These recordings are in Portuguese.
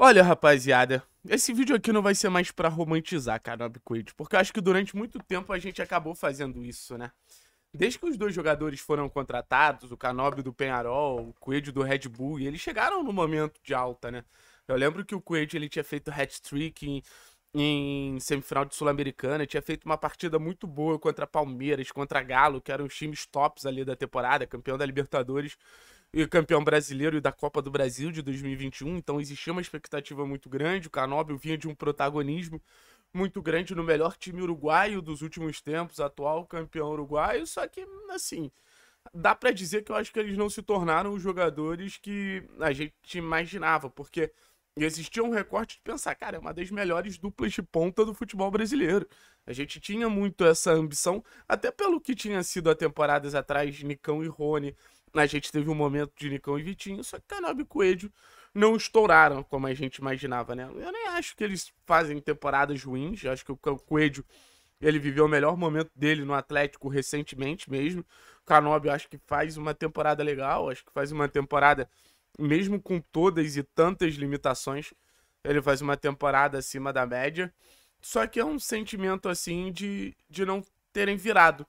Olha, rapaziada, esse vídeo aqui não vai ser mais para romantizar Canob Quaid, porque eu acho que durante muito tempo a gente acabou fazendo isso, né? Desde que os dois jogadores foram contratados, o Canob do Penharol, o Quaid do Red Bull, eles chegaram no momento de alta, né? Eu lembro que o Quaid ele tinha feito hat-trick em, em semifinal de Sul-Americana, tinha feito uma partida muito boa contra Palmeiras, contra Galo, que eram os times tops ali da temporada, campeão da Libertadores e campeão brasileiro e da Copa do Brasil de 2021, então existia uma expectativa muito grande. O Canóbio vinha de um protagonismo muito grande no melhor time uruguaio dos últimos tempos, atual campeão uruguaio, só que assim, dá para dizer que eu acho que eles não se tornaram os jogadores que a gente imaginava, porque existia um recorte de pensar, cara, é uma das melhores duplas de ponta do futebol brasileiro. A gente tinha muito essa ambição, até pelo que tinha sido há temporadas atrás, Nicão e Rony a gente teve um momento de Nicão e Vitinho, só que Canobi e Coelho não estouraram como a gente imaginava, né? Eu nem acho que eles fazem temporadas ruins, acho que o Coelho ele viveu o melhor momento dele no Atlético recentemente mesmo. O acho que faz uma temporada legal, acho que faz uma temporada mesmo com todas e tantas limitações, ele faz uma temporada acima da média. Só que é um sentimento assim de, de não terem virado.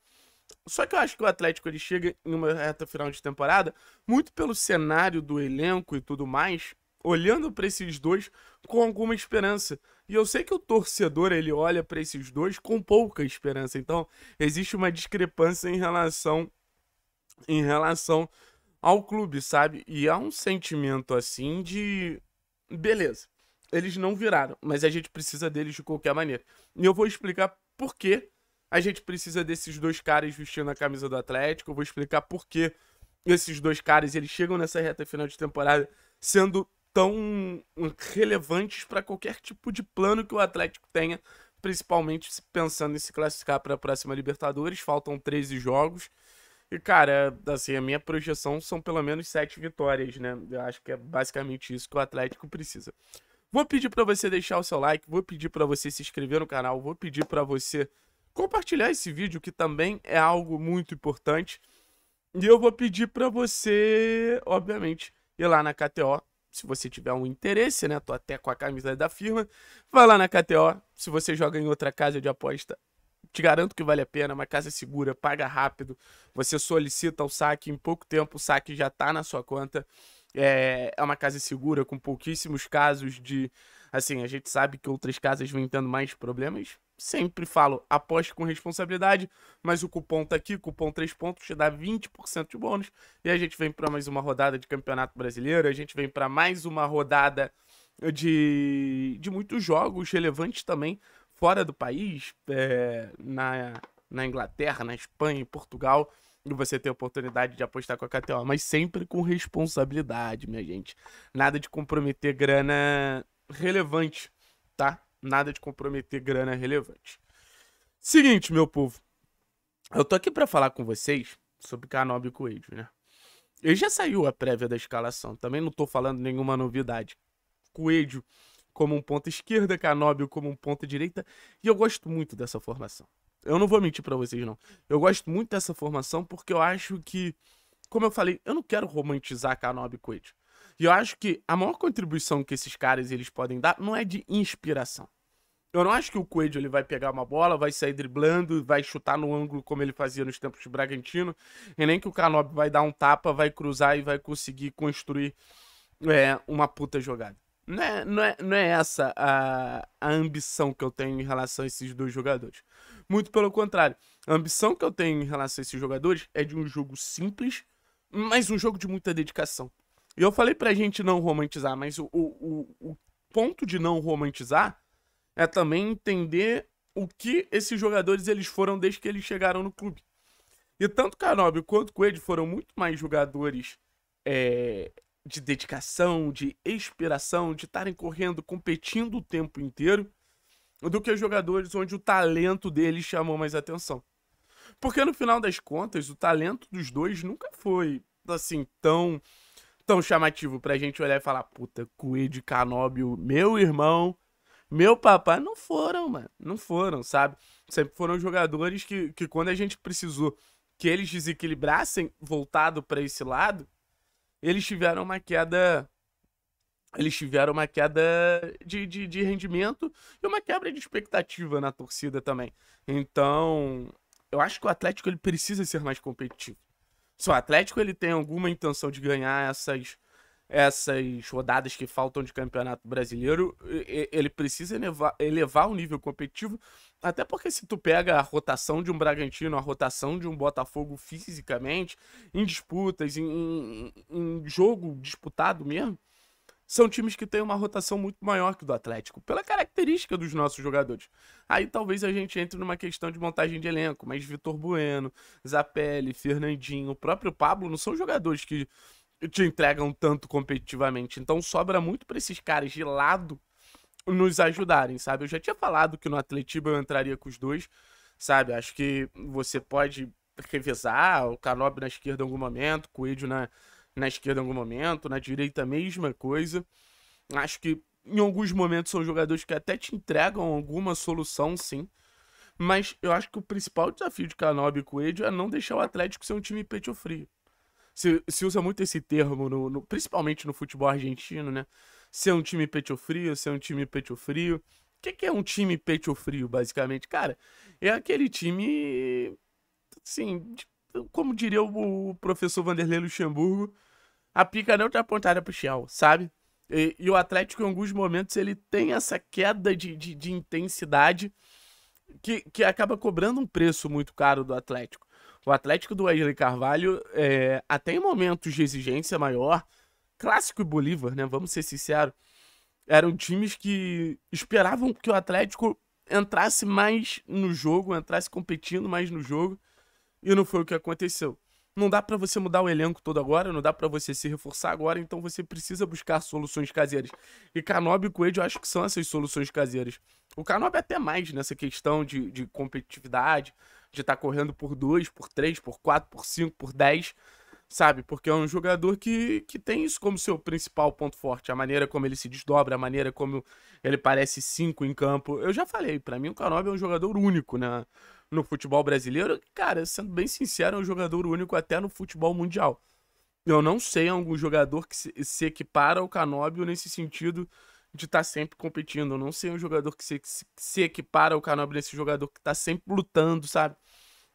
Só que eu acho que o Atlético ele chega em uma reta final de temporada, muito pelo cenário do elenco e tudo mais, olhando para esses dois com alguma esperança. E eu sei que o torcedor ele olha para esses dois com pouca esperança. Então, existe uma discrepância em relação em relação ao clube, sabe? E há um sentimento assim de beleza. Eles não viraram, mas a gente precisa deles de qualquer maneira. E eu vou explicar por que a gente precisa desses dois caras vestindo a camisa do Atlético. Eu vou explicar por que esses dois caras eles chegam nessa reta final de temporada sendo tão relevantes para qualquer tipo de plano que o Atlético tenha, principalmente pensando em se classificar para a próxima Libertadores. Faltam 13 jogos. E, cara, assim, a minha projeção são pelo menos sete vitórias, né? Eu acho que é basicamente isso que o Atlético precisa. Vou pedir para você deixar o seu like, vou pedir para você se inscrever no canal, vou pedir para você compartilhar esse vídeo, que também é algo muito importante. E eu vou pedir para você, obviamente, ir lá na KTO, se você tiver um interesse, né? Tô até com a camisa da firma. Vai lá na KTO, se você joga em outra casa de aposta, te garanto que vale a pena, uma casa segura, paga rápido, você solicita o saque, em pouco tempo o saque já está na sua conta. É, é uma casa segura, com pouquíssimos casos de. Assim, a gente sabe que outras casas vêm tendo mais problemas, sempre falo, aposte com responsabilidade, mas o cupom tá aqui, cupom 3 pontos, te dá 20% de bônus. E a gente vem para mais uma rodada de Campeonato Brasileiro, a gente vem para mais uma rodada de, de muitos jogos relevantes também fora do país, é, na, na Inglaterra, na Espanha, em Portugal. E você tem a oportunidade de apostar com a KTO, mas sempre com responsabilidade, minha gente. Nada de comprometer grana relevante, tá? nada de comprometer grana relevante. Seguinte, meu povo. Eu tô aqui para falar com vocês sobre Canobi e Coelho, né? Ele já saiu a prévia da escalação, também não tô falando nenhuma novidade. Coelho como um ponto esquerda, Canóbio como um ponto direita, e eu gosto muito dessa formação. Eu não vou mentir para vocês não. Eu gosto muito dessa formação porque eu acho que, como eu falei, eu não quero romantizar Canóbio e Coelho. E eu acho que a maior contribuição que esses caras eles podem dar não é de inspiração. Eu não acho que o Coelho ele vai pegar uma bola, vai sair driblando, vai chutar no ângulo como ele fazia nos tempos de Bragantino, e nem que o Canob vai dar um tapa, vai cruzar e vai conseguir construir é, uma puta jogada. Não é, não é, não é essa a, a ambição que eu tenho em relação a esses dois jogadores. Muito pelo contrário, a ambição que eu tenho em relação a esses jogadores é de um jogo simples, mas um jogo de muita dedicação. E eu falei pra gente não romantizar, mas o, o, o ponto de não romantizar é também entender o que esses jogadores eles foram desde que eles chegaram no clube. E tanto Canobio quanto Coelho foram muito mais jogadores é, de dedicação, de inspiração, de estarem correndo, competindo o tempo inteiro, do que jogadores onde o talento deles chamou mais atenção. Porque no final das contas, o talento dos dois nunca foi assim tão tão chamativo pra gente olhar e falar, puta, Coelho Canóbio, meu irmão, meu papai. Não foram, mano. Não foram, sabe? Sempre foram jogadores que, que quando a gente precisou que eles desequilibrassem, voltado para esse lado, eles tiveram uma queda. Eles tiveram uma queda de, de, de rendimento e uma quebra de expectativa na torcida também. Então, eu acho que o Atlético ele precisa ser mais competitivo se o Atlético ele tem alguma intenção de ganhar essas, essas rodadas que faltam de campeonato brasileiro, ele precisa elevar, elevar o nível competitivo. Até porque se tu pega a rotação de um Bragantino, a rotação de um Botafogo fisicamente, em disputas, em, em, em jogo disputado mesmo, são times que têm uma rotação muito maior que o do Atlético, pela característica dos nossos jogadores. Aí talvez a gente entre numa questão de montagem de elenco, mas Vitor Bueno, Zapelli, Fernandinho, o próprio Pablo não são jogadores que te entregam tanto competitivamente. Então sobra muito para esses caras de lado nos ajudarem, sabe? Eu já tinha falado que no Atletiba eu entraria com os dois, sabe? Acho que você pode revezar o Canobi na esquerda em algum momento, Coelho na na esquerda em algum momento, na direita a mesma coisa. Acho que em alguns momentos são jogadores que até te entregam alguma solução, sim. Mas eu acho que o principal desafio de Canob e Coelho é não deixar o Atlético ser um time peito frio. Se, se usa muito esse termo, no, no, principalmente no futebol argentino, né? Ser um time peito frio, ser um time peito frio. O que, que é um time peito frio, basicamente? Cara, é aquele time, assim, de como diria o professor Vanderlei Luxemburgo, a pica não tá apontada pro chão, sabe? E, e, o Atlético, em alguns momentos, ele tem essa queda de, de, de, intensidade que, que acaba cobrando um preço muito caro do Atlético. O Atlético do Wesley Carvalho, é, até em momentos de exigência maior, clássico e Bolívar, né? Vamos ser sinceros, eram times que esperavam que o Atlético entrasse mais no jogo, entrasse competindo mais no jogo. E não foi o que aconteceu. Não dá para você mudar o elenco todo agora, não dá para você se reforçar agora, então você precisa buscar soluções caseiras. E Canob e Coelho eu acho que são essas soluções caseiras. O Canob é até mais nessa questão de, de competitividade, de estar tá correndo por 2, por 3, por 4, por 5, por 10 sabe? Porque é um jogador que, que tem isso como seu principal ponto forte, a maneira como ele se desdobra, a maneira como ele parece cinco em campo. Eu já falei, para mim o Canob é um jogador único né? no futebol brasileiro. Cara, sendo bem sincero, é um jogador único até no futebol mundial. Eu não sei algum jogador que se, se equipara ao Canóbio nesse sentido de estar tá sempre competindo. Eu não sei um jogador que se, se equipara ao Canóbio nesse jogador que está sempre lutando, sabe?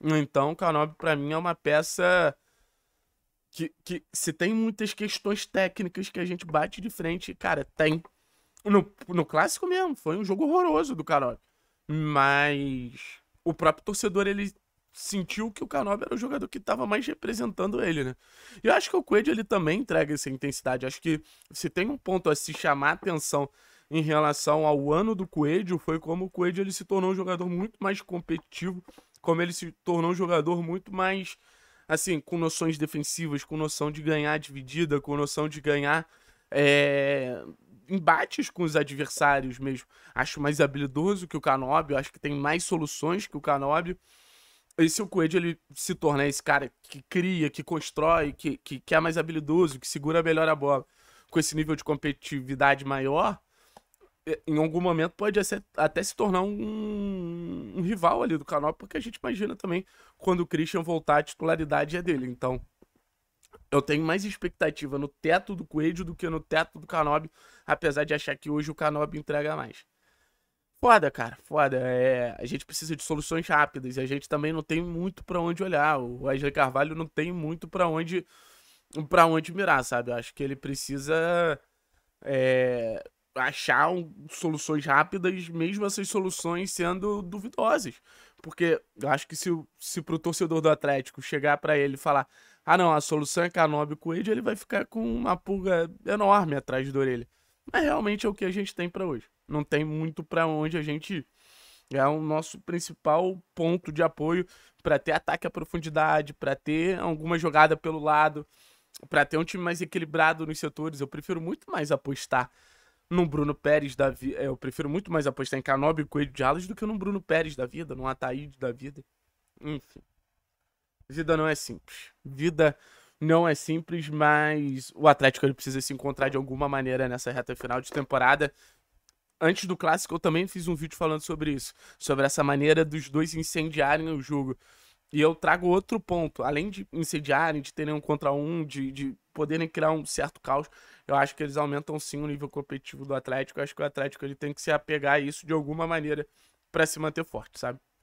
Então, o Canóbio, para mim, é uma peça que, que se tem muitas questões técnicas que a gente bate de frente, cara, tem. No, no clássico mesmo, foi um jogo horroroso do Canóbio. Mas o próprio torcedor, ele sentiu que o Canóbio era o jogador que estava mais representando ele, né? E eu acho que o Coelho, ele também entrega essa intensidade. Acho que se tem um ponto a se chamar atenção em relação ao ano do Coelho, foi como o Coelho ele se tornou um jogador muito mais competitivo, como ele se tornou um jogador muito mais assim, com noções defensivas, com noção de ganhar dividida, com noção de ganhar é, embates com os adversários mesmo. Acho mais habilidoso que o Canóbio, acho que tem mais soluções que o Canóbio. E se o Coelho ele se torna esse cara que cria, que constrói, que, que, que é mais habilidoso, que segura melhor a bola, com esse nível de competitividade maior, eh, em algum momento pode até se tornar um um, rival ali do Canop, porque a gente imagina também quando o Christian voltar, a titularidade é dele. Então, eu tenho mais expectativa no teto do Coelho do que no teto do Canop, apesar de achar que hoje o Canop entrega mais. Foda, cara, foda. É, a gente precisa de soluções rápidas e a gente também não tem muito para onde olhar. O Wesley Carvalho não tem muito para onde para onde mirar, sabe? Eu acho que ele precisa é, achar um, soluções rápidas, mesmo essas soluções sendo duvidosas. Porque eu acho que se, se pro torcedor do Atlético chegar para ele e falar ah não, a solução é Canobi Coelho, ele vai ficar com uma pulga enorme atrás da orelha. Mas realmente é o que a gente tem para hoje. Não tem muito para onde a gente ir. É o nosso principal ponto de apoio para ter ataque à profundidade, para ter alguma jogada pelo lado, para ter um time mais equilibrado nos setores. Eu prefiro muito mais apostar num Bruno Pérez da vida. É, eu prefiro muito mais apostar em Canobi e Coelho de Alas do que num Bruno Pérez da vida, num Ataíde da vida. Enfim. Vida não é simples. Vida não é simples, mas o Atlético ele precisa se encontrar de alguma maneira nessa reta final de temporada. Antes do clássico, eu também fiz um vídeo falando sobre isso. Sobre essa maneira dos dois incendiarem o jogo. E eu trago outro ponto. Além de incendiarem, de terem um contra um, de, de poderem criar um certo caos, eu acho que eles aumentam sim o nível competitivo do Atlético. Eu acho que o Atlético ele tem que se apegar a isso de alguma maneira para se manter forte, sabe?